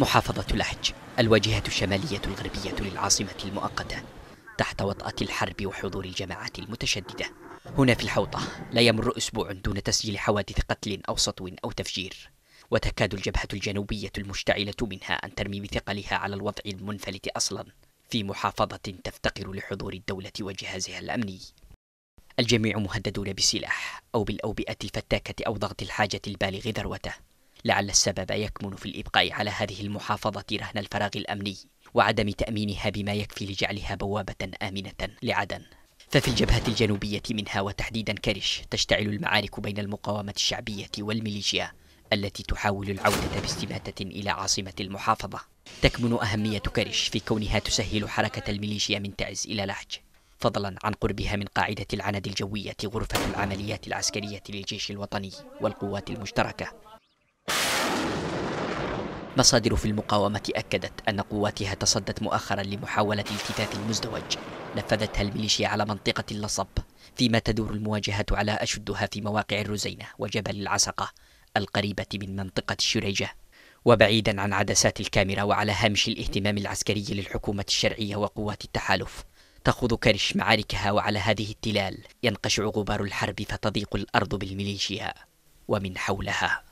محافظة لحج الواجهة الشمالية الغربية للعاصمة المؤقتة تحت وطأة الحرب وحضور الجماعات المتشددة هنا في الحوطة لا يمر أسبوع دون تسجيل حوادث قتل أو سطو أو تفجير وتكاد الجبهة الجنوبية المشتعلة منها أن ترمي بثقلها على الوضع المنفلت أصلا في محافظة تفتقر لحضور الدولة وجهازها الأمني الجميع مهددون بسلاح أو بالأوبئة الفتاكة أو ضغط الحاجة البالغ ذروته لعل السبب يكمن في الإبقاء على هذه المحافظة رهن الفراغ الأمني وعدم تأمينها بما يكفي لجعلها بوابة آمنة لعدن ففي الجبهة الجنوبية منها وتحديدا كرش تشتعل المعارك بين المقاومة الشعبية والميليشيا التي تحاول العودة باستماتة إلى عاصمة المحافظة تكمن أهمية كرش في كونها تسهل حركة الميليشيا من تعز إلى لحج فضلا عن قربها من قاعدة العند الجوية غرفة العمليات العسكرية للجيش الوطني والقوات المشتركة مصادر في المقاومة أكدت أن قواتها تصدت مؤخرا لمحاولة التفاف المزدوج نفذتها الميليشيا على منطقة اللصب فيما تدور المواجهة على أشدها في مواقع الرزينة وجبل العسقة القريبة من منطقة الشريجة وبعيدا عن عدسات الكاميرا وعلى هامش الاهتمام العسكري للحكومة الشرعية وقوات التحالف تخوض كرش معاركها وعلى هذه التلال ينقشع غبار الحرب فتضيق الأرض بالميليشيا ومن حولها